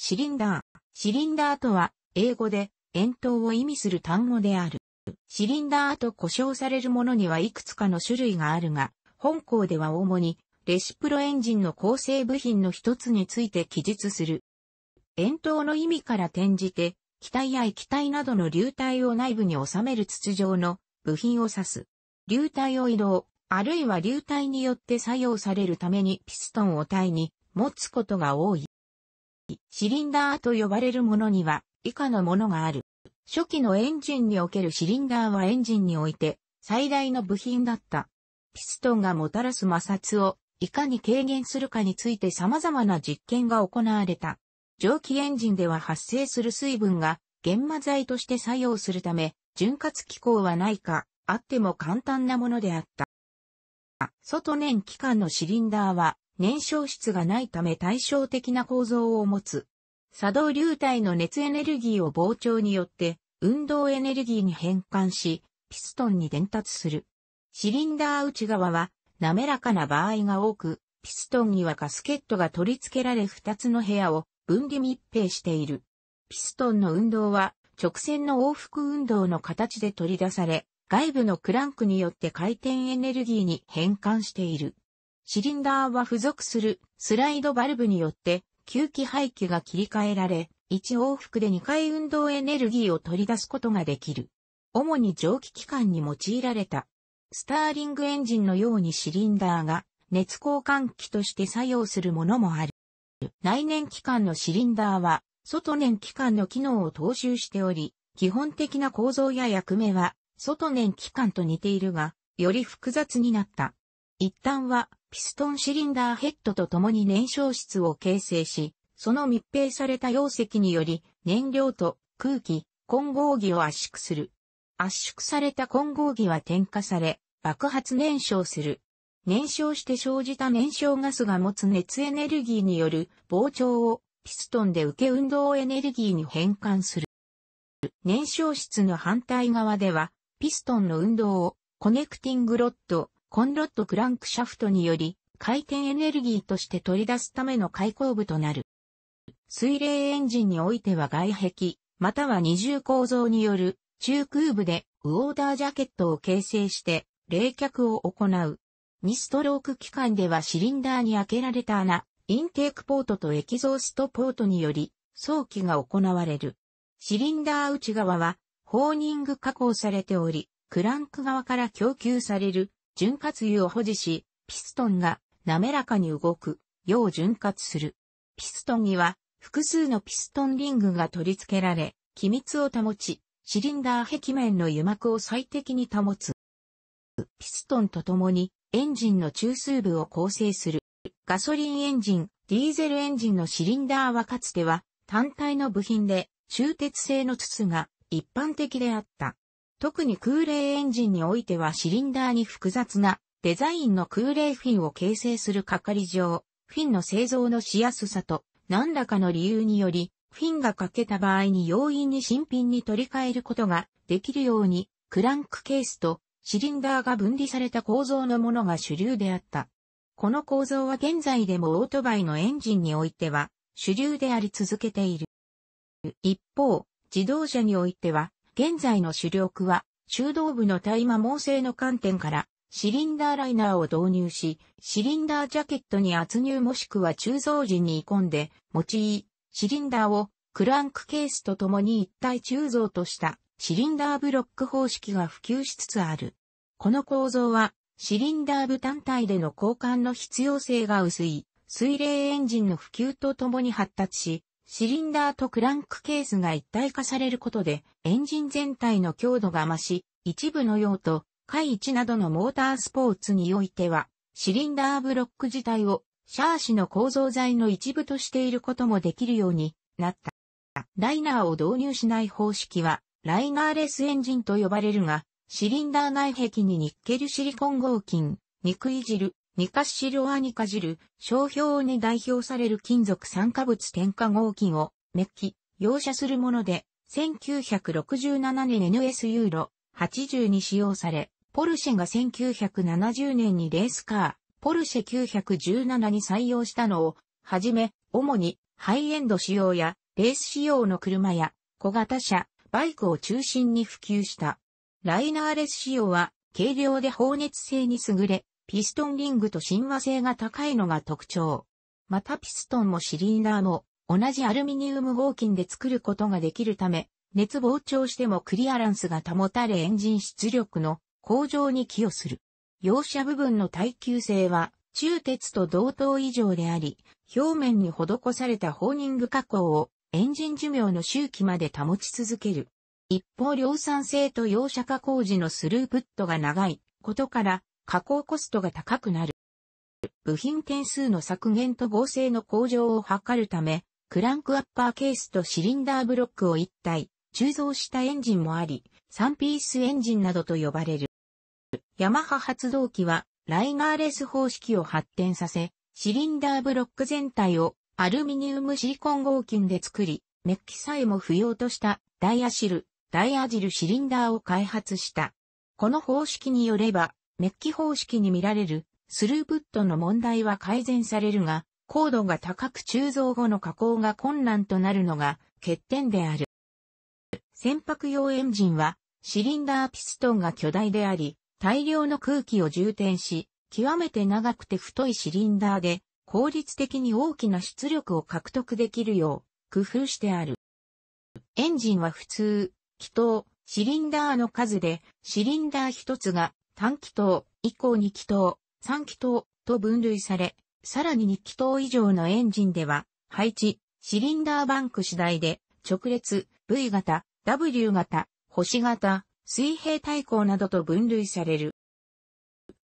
シリンダー。シリンダーとは、英語で、円筒を意味する単語である。シリンダーと呼称されるものにはいくつかの種類があるが、本校では主に、レシプロエンジンの構成部品の一つについて記述する。円筒の意味から転じて、気体や液体などの流体を内部に収める筒状の部品を指す。流体を移動、あるいは流体によって作用されるためにピストンを体に持つことが多い。シリンダーと呼ばれるものには以下のものがある。初期のエンジンにおけるシリンダーはエンジンにおいて最大の部品だった。ピストンがもたらす摩擦をいかに軽減するかについて様々な実験が行われた。蒸気エンジンでは発生する水分が現場剤として作用するため、潤滑機構はないか、あっても簡単なものであった。外燃機関のシリンダーは燃焼室がないため対照的な構造を持つ。作動流体の熱エネルギーを膨張によって運動エネルギーに変換し、ピストンに伝達する。シリンダー内側は滑らかな場合が多く、ピストンにはカスケットが取り付けられ2つの部屋を分離密閉している。ピストンの運動は直線の往復運動の形で取り出され、外部のクランクによって回転エネルギーに変換している。シリンダーは付属するスライドバルブによって吸気排気が切り替えられ、1往復で2回運動エネルギーを取り出すことができる。主に蒸気機関に用いられた。スターリングエンジンのようにシリンダーが熱交換器として作用するものもある。内燃機関のシリンダーは外燃機関の機能を踏襲しており、基本的な構造や役目は外燃機関と似ているが、より複雑になった。一旦はピストンシリンダーヘッドと共に燃焼室を形成し、その密閉された容積により燃料と空気、混合儀を圧縮する。圧縮された混合儀は点火され、爆発燃焼する。燃焼して生じた燃焼ガスが持つ熱エネルギーによる膨張をピストンで受け運動エネルギーに変換する。燃焼室の反対側では、ピストンの運動をコネクティングロッド、コンロットクランクシャフトにより回転エネルギーとして取り出すための開口部となる。水冷エンジンにおいては外壁、または二重構造による中空部でウォーダージャケットを形成して冷却を行う。2ストローク機関ではシリンダーに開けられた穴、インテークポートとエキゾーストポートにより早期が行われる。シリンダー内側はホーニング加工されており、クランク側から供給される潤滑油を保持し、ピストンが滑らかに動くよう潤滑する。ピストンには複数のピストンリングが取り付けられ、機密を保ち、シリンダー壁面の油膜を最適に保つ。ピストンとともにエンジンの中枢部を構成する。ガソリンエンジン、ディーゼルエンジンのシリンダーはかつては単体の部品で、鋳鉄製の筒が一般的であった。特に空冷エンジンにおいてはシリンダーに複雑なデザインの空冷フィンを形成する係上、フィンの製造のしやすさと何らかの理由により、フィンが欠けた場合に容易に新品に取り替えることができるように、クランクケースとシリンダーが分離された構造のものが主流であった。この構造は現在でもオートバイのエンジンにおいては主流であり続けている。一方、自動車においては現在の主力は、中道部の対摩耗性の観点から、シリンダーライナーを導入し、シリンダージャケットに圧入もしくは鋳造時に込んで、用い、シリンダーをクランクケースとともに一体鋳造としたシリンダーブロック方式が普及しつつある。この構造は、シリンダー部単体での交換の必要性が薄い、水冷エンジンの普及とともに発達し、シリンダーとクランクケースが一体化されることで、エンジン全体の強度が増し、一部の用途、回置などのモータースポーツにおいては、シリンダーブロック自体をシャーシの構造材の一部としていることもできるようになった。ライナーを導入しない方式は、ライナーレスエンジンと呼ばれるが、シリンダー内壁にニッケルシリコン合金、肉いじる、ニカシロアニカジル、商標に代表される金属酸化物添加合金を、メッキ、容赦するもので、1967年 NS ユーロ80に使用され、ポルシェが1970年にレースカー、ポルシェ917に採用したのを、はじめ、主にハイエンド仕様やレース仕様の車や小型車、バイクを中心に普及した。ライナーレス仕様は軽量で放熱性に優れ、ピストンリングと親和性が高いのが特徴。またピストンもシリンダーも同じアルミニウム合金で作ることができるため、熱膨張してもクリアランスが保たれエンジン出力の向上に寄与する。容赦部分の耐久性は中鉄と同等以上であり、表面に施されたホーニング加工をエンジン寿命の周期まで保ち続ける。一方量産性と容赦加工時のスループットが長いことから加工コストが高くなる。部品点数の削減と合成の向上を図るため、クランクアッパーケースとシリンダーブロックを一体、鋳造したエンジンもあり、3ピースエンジンなどと呼ばれる。ヤマハ発動機は、ライガーレス方式を発展させ、シリンダーブロック全体をアルミニウムシリコン合金で作り、メッキさえも不要としたダイアシル、ダイアジルシリンダーを開発した。この方式によれば、メッキ方式に見られるスループットの問題は改善されるが、高度が高く鋳造後の加工が困難となるのが欠点である。船舶用エンジンはシリンダーピストンが巨大であり、大量の空気を充填し、極めて長くて太いシリンダーで効率的に大きな出力を獲得できるよう工夫してある。エンジンは普通、気筒、シリンダーの数でシリンダー一つが単気筒、以降2気筒、3気筒と分類され、さらに2気筒以上のエンジンでは、配置、シリンダーバンク次第で、直列、V 型、W 型、星型、水平対向などと分類される。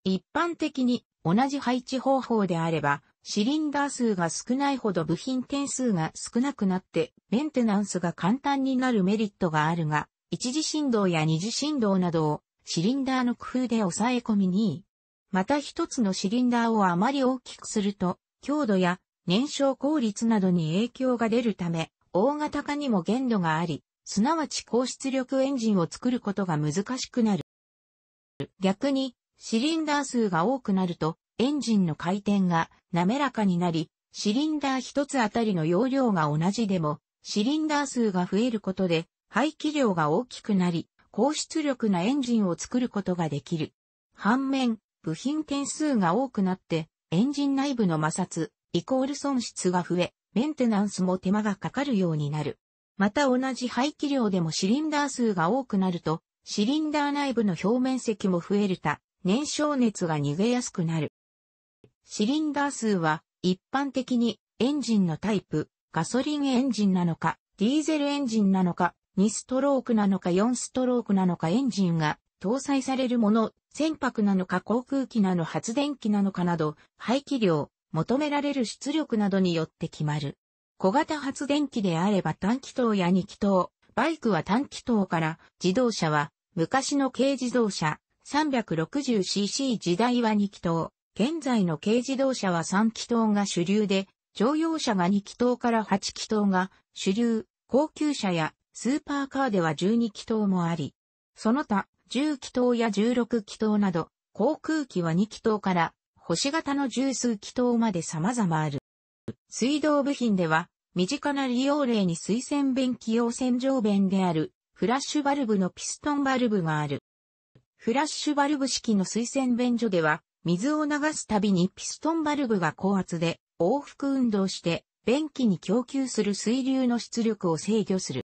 一般的に同じ配置方法であれば、シリンダー数が少ないほど部品点数が少なくなってメンテナンスが簡単になるメリットがあるが、一次振動や二次振動などをシリンダーの工夫で抑え込みに、また一つのシリンダーをあまり大きくすると、強度や燃焼効率などに影響が出るため、大型化にも限度があり、すなわち高出力エンジンを作ることが難しくなる。逆に、シリンダー数が多くなると、エンジンの回転が滑らかになり、シリンダー一つあたりの容量が同じでも、シリンダー数が増えることで、排気量が大きくなり、高出力なエンジンを作ることができる。反面、部品点数が多くなって、エンジン内部の摩擦、イコール損失が増え、メンテナンスも手間がかかるようになる。また同じ排気量でもシリンダー数が多くなると、シリンダー内部の表面積も増えるた、燃焼熱が逃げやすくなる。シリンダー数は、一般的にエンジンのタイプ、ガソリンエンジンなのか、ディーゼルエンジンなのか、2ストロークなのか4ストロークなのかエンジンが搭載されるもの、船舶なのか航空機なの発電機なのかなど、排気量、求められる出力などによって決まる。小型発電機であれば単気筒や2気筒、バイクは単気筒から、自動車は昔の軽自動車 360cc 時代は2気筒、現在の軽自動車は3気筒が主流で、乗用車が2気筒から8気筒が主流、高級車やスーパーカーでは12気筒もあり、その他10気筒や16気筒など、航空機は2気筒から星型の十数気筒まで様々ある。水道部品では、身近な利用例に水洗便器用洗浄便である、フラッシュバルブのピストンバルブがある。フラッシュバルブ式の水洗便所では、水を流すたびにピストンバルブが高圧で往復運動して、便器に供給する水流の出力を制御する。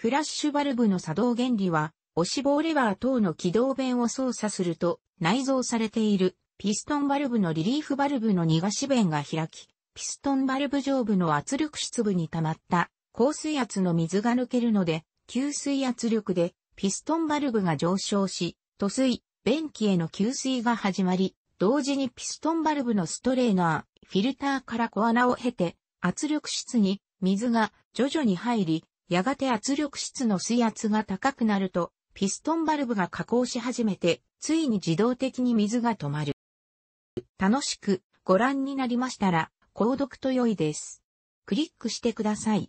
フラッシュバルブの作動原理は、押し棒レバー等の起動弁を操作すると、内蔵されているピストンバルブのリリーフバルブの逃がし弁が開き、ピストンバルブ上部の圧力室部に溜まった高水圧の水が抜けるので、吸水圧力でピストンバルブが上昇し、塗水、便器への吸水が始まり、同時にピストンバルブのストレーナー、フィルターから小穴を経て、圧力室に水が徐々に入り、やがて圧力室の水圧が高くなると、ピストンバルブが加工し始めて、ついに自動的に水が止まる。楽しくご覧になりましたら、購読と良いです。クリックしてください。